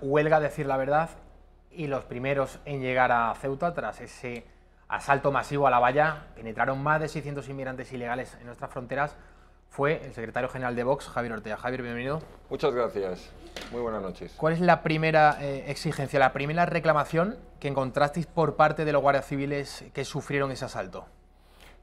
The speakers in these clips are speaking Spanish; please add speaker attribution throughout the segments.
Speaker 1: huelga, decir la verdad, y los primeros en llegar a Ceuta tras ese asalto masivo a la valla, penetraron más de 600 inmigrantes ilegales en nuestras fronteras, fue el secretario general de Vox, Javier Ortega. Javier, bienvenido.
Speaker 2: Muchas gracias. Muy buenas noches. ¿Cuál
Speaker 1: es la primera eh, exigencia, la primera reclamación que encontrasteis por parte de los guardias civiles que sufrieron ese asalto?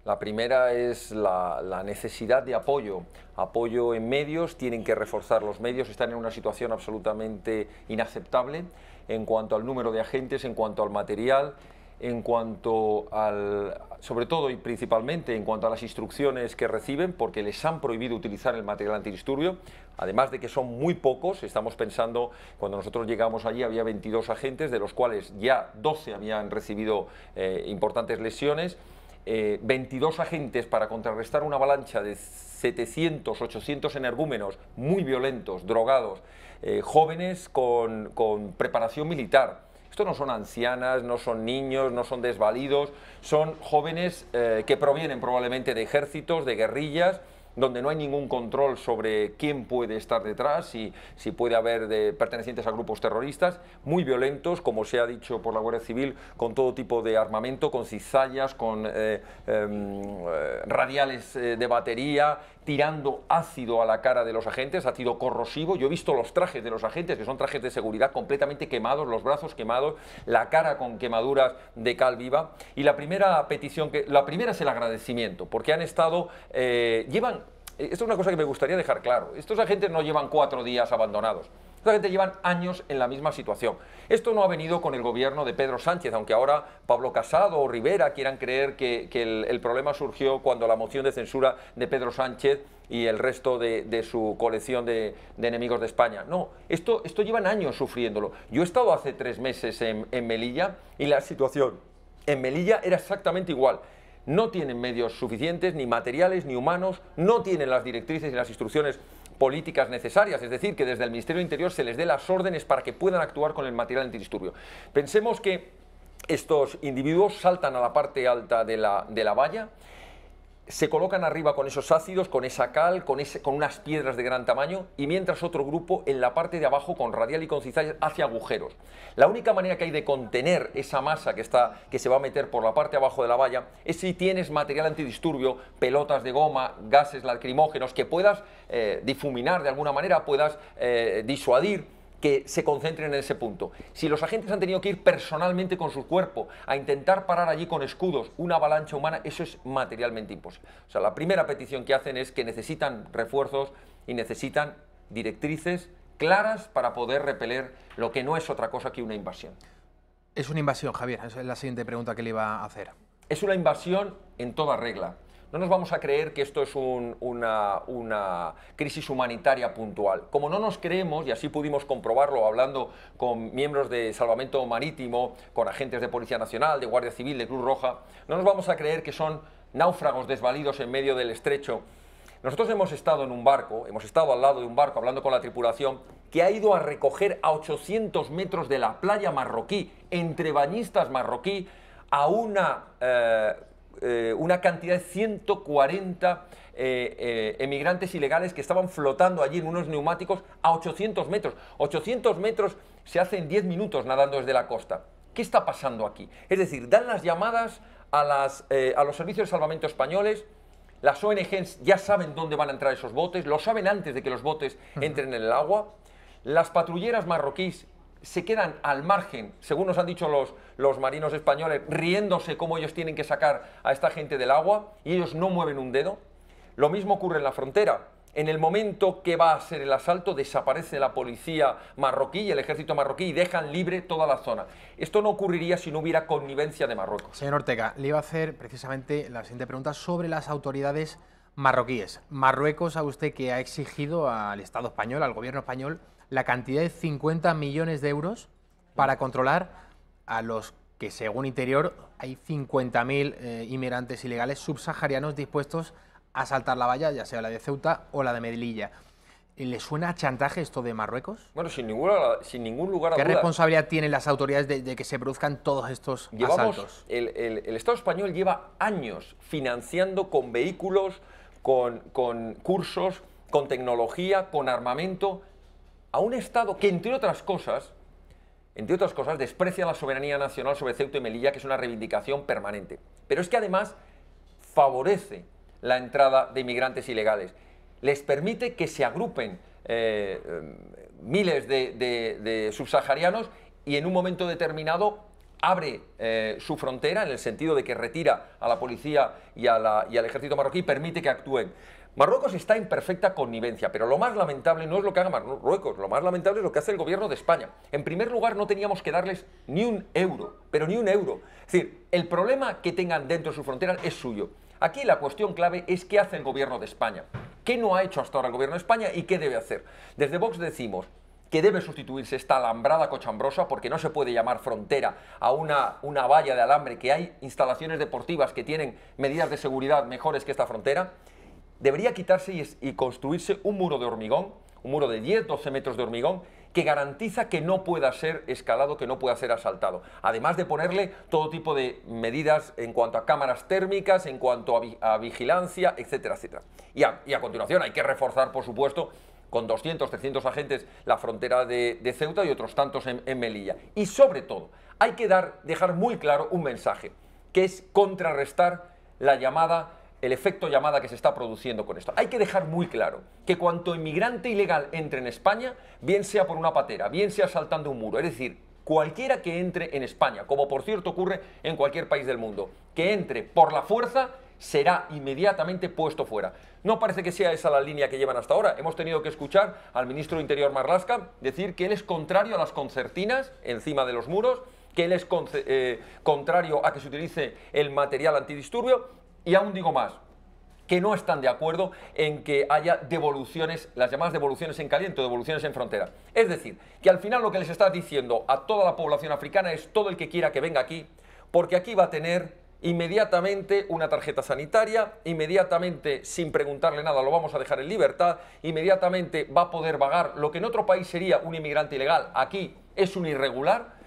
Speaker 2: La primera es la, necesidad de apoyo. Apoyo en medios, tienen que reforzar los medios, están en una situación absolutamente inaceptable en cuanto al número de agentes, en cuanto al material, en cuanto al, sobre todo y principalmente en cuanto a las instrucciones que reciben, porque les han prohibido utilizar el material antidisturbio, además de que son muy pocos, estamos pensando, cuando nosotros llegamos allí había 22 agentes, de los cuales ya 12 habían recibido eh, importantes lesiones, 22 eh, agentes para contrarrestar una avalancha de 700, 800 energúmenos muy violentos, drogados, eh, jóvenes con, preparación militar. Esto no son ancianas, no son niños, no son desvalidos, son jóvenes eh, que provienen probablemente de ejércitos, de guerrillas, donde no hay ningún control sobre quién puede estar detrás, y si puede haber de, pertenecientes a grupos terroristas, muy violentos, como se ha dicho por la Guardia Civil, con todo tipo de armamento, con cizallas, con eh, em, eh, radiales eh, de batería, tirando ácido a la cara de los agentes, ácido corrosivo. Yo he visto los trajes de los agentes, que son trajes de seguridad completamente quemados, los brazos quemados, la cara con quemaduras de cal viva. Y la primera petición, que, la primera es el agradecimiento, porque han estado, eh, llevan, esto es una cosa que me gustaría dejar claro, estos agentes no llevan cuatro días abandonados gente llevan años en la misma situación. Esto no ha venido con el gobierno de Pedro Sánchez, aunque ahora Pablo Casado o Rivera quieran creer que, el, problema surgió cuando la moción de censura de Pedro Sánchez y el resto de, su colección de, enemigos de España. No, esto, esto llevan años sufriéndolo. Yo he estado hace tres meses en, en Melilla y la situación en Melilla era exactamente igual no tienen medios suficientes, ni materiales, ni humanos, no tienen las directrices y las instrucciones políticas necesarias, es decir, que desde el Ministerio del Interior se les dé las órdenes para que puedan actuar con el material antidisturbio. Pensemos que estos individuos saltan a la parte alta de la, de la valla, se colocan arriba con esos ácidos, con esa cal, con, con unas piedras de gran tamaño y mientras otro grupo en la parte de abajo con radial y con cizallas hacia agujeros. La única manera que hay de contener esa masa que, está, que se va a meter por la parte de abajo de la valla es si tienes material antidisturbio, pelotas de goma, gases lacrimógenos que puedas eh, difuminar de alguna manera, puedas eh, disuadir que se concentren en ese punto. Si los agentes han tenido que ir personalmente con su cuerpo a intentar parar allí con escudos una avalancha humana, eso es materialmente imposible. O sea, la primera petición que hacen es que necesitan refuerzos y necesitan directrices claras para poder repeler lo que no es otra cosa que una invasión. Es una invasión, Javier, esa es la siguiente pregunta que le iba a hacer. Es una invasión en toda regla. No nos vamos a creer que esto es una, crisis humanitaria puntual. Como no nos creemos, y así pudimos comprobarlo hablando con miembros de Salvamento Marítimo, con agentes de Policía Nacional, de Guardia Civil, de Cruz Roja, no nos vamos a creer que son náufragos desvalidos en medio del estrecho. Nosotros hemos estado en un barco, hemos estado al lado de un barco hablando con la tripulación que ha ido a recoger a 800 metros de la playa marroquí, entre bañistas marroquí, a una eh, eh, una cantidad de 140 eh, eh, emigrantes ilegales que estaban flotando allí en unos neumáticos a 800 metros. 800 metros se hacen 10 minutos nadando desde la costa. ¿Qué está pasando aquí? Es decir, dan las llamadas a, las, a los servicios de salvamento españoles, las ONGs ya saben dónde van a entrar esos botes, lo saben antes de que los botes entren en el agua. Las patrulleras marroquíes se quedan al margen, según nos han dicho los, marinos españoles, riéndose cómo ellos tienen que sacar a esta gente del agua y ellos no mueven un dedo. Lo mismo ocurre en la frontera. En el momento que va a ser el asalto, desaparece la policía marroquí y el ejército marroquí y dejan libre toda la zona. Esto no ocurriría si no hubiera connivencia de Marruecos. Señor Ortega,
Speaker 1: le iba a hacer precisamente la siguiente pregunta sobre las autoridades marroquíes. Marruecos, a usted que ha exigido al Estado español, al gobierno español, la cantidad de 50 millones de euros para controlar a los que, según Interior, hay 50.000 eh, inmigrantes ilegales subsaharianos dispuestos a saltar la valla, ya sea la de Ceuta o la de Melilla. Eh, ¿Le suena chantaje esto de Marruecos?
Speaker 2: Bueno, sin, sin ningún lugar ¿Qué responsabilidad
Speaker 1: tienen las autoridades de, que se produzcan todos estos asaltos?
Speaker 2: El, el, Estado español lleva años financiando con vehículos, con, con cursos, con tecnología, con armamento a un Estado que, entre otras cosas, entre otras cosas, desprecia la soberanía nacional sobre Ceuta y Melilla, que es una reivindicación permanente. Pero es que además favorece la entrada de inmigrantes ilegales. Les permite que se agrupen eh, eh, miles de, subsaharianos y en un momento determinado abre eh, su frontera en el sentido de que retira a la policía y, y al ejército marroquí y permite que actúen. Marruecos está en perfecta connivencia, pero lo más lamentable no es lo que haga Marruecos, lo más lamentable es lo que hace el gobierno de España. En primer lugar, no teníamos que darles ni un euro, pero ni un euro. Es decir, el problema que tengan dentro de su frontera es suyo. Aquí la cuestión clave es qué hace el gobierno de España, qué no ha hecho hasta ahora el gobierno de España y qué debe hacer. Desde Vox decimos, que debe sustituirse esta alambrada cochambrosa, porque no se puede llamar frontera a una, una, valla de alambre, que hay instalaciones deportivas que tienen medidas de seguridad mejores que esta frontera, debería quitarse y, construirse un muro de hormigón, un muro de 10, 12 metros de hormigón, que garantiza que no pueda ser escalado, que no pueda ser asaltado. Además de ponerle todo tipo de medidas en cuanto a cámaras térmicas, en cuanto a, vigilancia, etcétera, etcétera. Y a, continuación hay que reforzar, por supuesto, con 200, 300 agentes la frontera de, Ceuta y otros tantos en, en, Melilla. Y sobre todo, hay que dar, dejar muy claro un mensaje, que es contrarrestar la llamada el efecto llamada que se está produciendo con esto. Hay que dejar muy claro que cuanto inmigrante ilegal entre en España, bien sea por una patera, bien sea saltando un muro, es decir, cualquiera que entre en España, como por cierto ocurre en cualquier país del mundo, que entre por la fuerza será inmediatamente puesto fuera. No parece que sea esa la línea que llevan hasta ahora. Hemos tenido que escuchar al ministro de Interior Marlasca decir que él es contrario a las concertinas encima de los muros, que él es eh, contrario a que se utilice el material antidisturbio y aún digo más, que no están de acuerdo en que haya devoluciones, las llamadas devoluciones en caliente o devoluciones en frontera. Es decir, que al final lo que les está diciendo a toda la población africana es todo el que quiera que venga aquí, porque aquí va a tener inmediatamente una tarjeta sanitaria, inmediatamente sin preguntarle nada lo vamos a dejar en libertad, inmediatamente va a poder vagar lo que en otro país sería un inmigrante ilegal, aquí es un irregular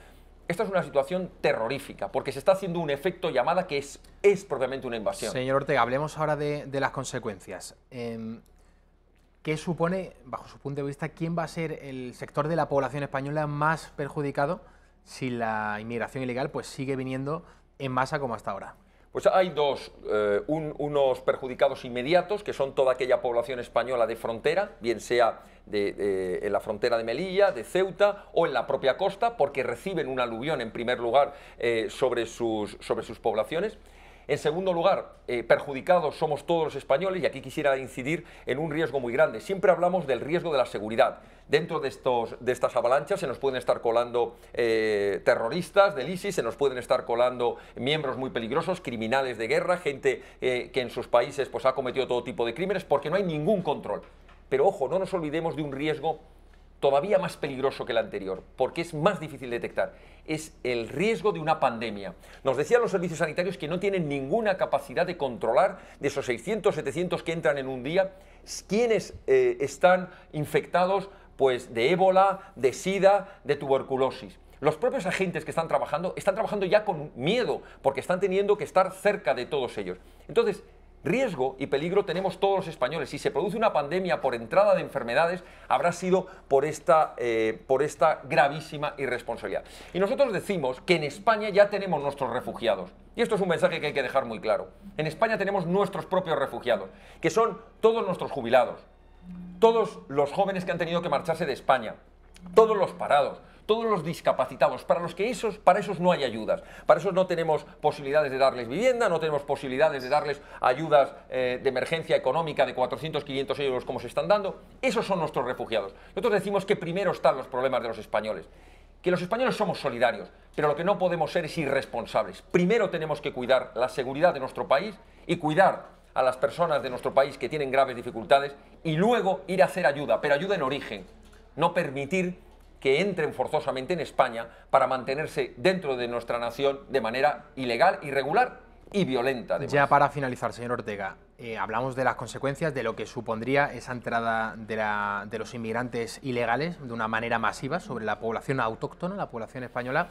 Speaker 2: esta es una situación terrorífica, porque se está haciendo un efecto llamada que es, es propiamente una invasión. Señor
Speaker 1: Ortega, hablemos ahora de, las consecuencias. Em, ¿Qué supone, bajo su punto de vista, quién va a ser el sector de la población española más perjudicado si la inmigración ilegal pues, sigue viniendo en masa como hasta ahora?
Speaker 2: Pues hay dos, eh, unos perjudicados inmediatos, que son toda aquella población española de frontera, bien sea en la frontera de Melilla, de Ceuta o en la propia costa, porque reciben un aluvión en primer lugar eh, sobre sus poblaciones. En segundo lugar, eh, perjudicados somos todos los españoles y aquí quisiera incidir en un riesgo muy grande. Siempre hablamos del riesgo de la seguridad. Dentro de, estos, de estas avalanchas se nos pueden estar colando eh, terroristas del ISIS, se nos pueden estar colando miembros muy peligrosos, criminales de guerra, gente eh, que en sus países pues, ha cometido todo tipo de crímenes porque no hay ningún control. Pero ojo, no nos olvidemos de un riesgo todavía más peligroso que el anterior, porque es más difícil detectar. Es el riesgo de una pandemia. Nos decían los servicios sanitarios que no tienen ninguna capacidad de controlar de esos 600, 700 que entran en un día, quienes eh, están infectados pues, de ébola, de sida, de tuberculosis. Los propios agentes que están trabajando están trabajando ya con miedo, porque están teniendo que estar cerca de todos ellos. Entonces, Riesgo y peligro tenemos todos los españoles. Si se produce una pandemia por entrada de enfermedades, habrá sido por esta, eh, por esta gravísima irresponsabilidad. Y nosotros decimos que en España ya tenemos nuestros refugiados. Y esto es un mensaje que hay que dejar muy claro. En España tenemos nuestros propios refugiados, que son todos nuestros jubilados, todos los jóvenes que han tenido que marcharse de España, todos los parados, todos los discapacitados, para los que esos, para esos no hay ayudas, para esos no tenemos posibilidades de darles vivienda, no tenemos posibilidades de darles ayudas eh, de emergencia económica de 400, 500 euros como se están dando, esos son nuestros refugiados. Nosotros decimos que primero están los problemas de los españoles que los españoles somos solidarios, pero lo que no podemos ser es irresponsables. Primero tenemos que cuidar la seguridad de nuestro país y cuidar a las personas de nuestro país que tienen graves dificultades y luego ir a hacer ayuda, pero ayuda en origen, no permitir que entren forzosamente en España para mantenerse dentro de nuestra nación de manera ilegal, irregular y violenta. Ya
Speaker 1: para finalizar, señor Ortega, eh, hablamos de las consecuencias de lo que supondría esa entrada de, los inmigrantes ilegales de una manera masiva sobre la población autóctona, la población española.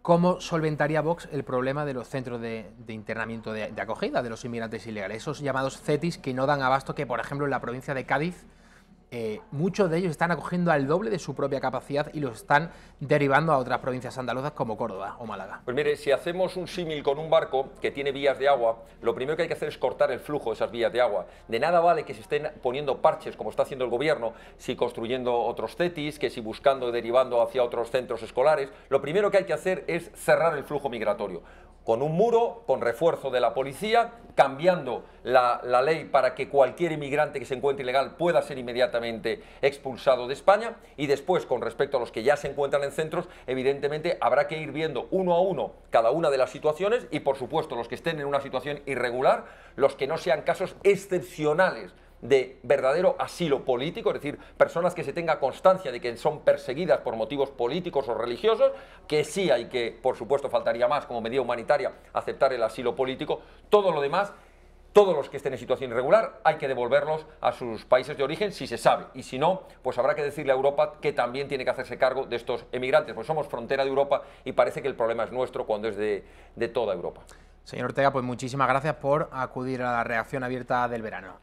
Speaker 1: ¿Cómo solventaría Vox el problema de los centros de, internamiento de, acogida de los inmigrantes ilegales? Esos llamados CETIs que no dan abasto, que por ejemplo en la provincia de Cádiz eh, muchos de ellos están acogiendo al doble de su propia capacidad y lo están derivando a otras provincias andaluzas como Córdoba o
Speaker 2: Málaga. Pues mire, si hacemos un símil con un barco que tiene vías de agua, lo primero que hay que hacer es cortar el flujo de esas vías de agua. De nada vale que se estén poniendo parches, como está haciendo el gobierno, si construyendo otros CETIs, que si buscando derivando hacia otros centros escolares. Lo primero que hay que hacer es cerrar el flujo migratorio con un muro, con refuerzo de la policía, cambiando la, ley para que cualquier inmigrante que se encuentre ilegal pueda ser inmediatamente expulsado de España y después, con respecto a los que ya se encuentran en centros, evidentemente habrá que ir viendo uno a uno cada una de las situaciones y, por supuesto, los que estén en una situación irregular, los que no sean casos excepcionales de verdadero asilo político, es decir, personas que se tenga constancia de que son perseguidas por motivos políticos o religiosos, que sí hay que, por supuesto, faltaría más como medida humanitaria aceptar el asilo político, todo lo demás todos los que estén en situación irregular hay que devolverlos a sus países de origen si se sabe. Y si no, pues habrá que decirle a Europa que también tiene que hacerse cargo de estos emigrantes, pues somos frontera de Europa y parece que el problema es nuestro cuando es de, de toda Europa. Señor
Speaker 1: Ortega, pues muchísimas gracias por acudir a la reacción abierta del verano.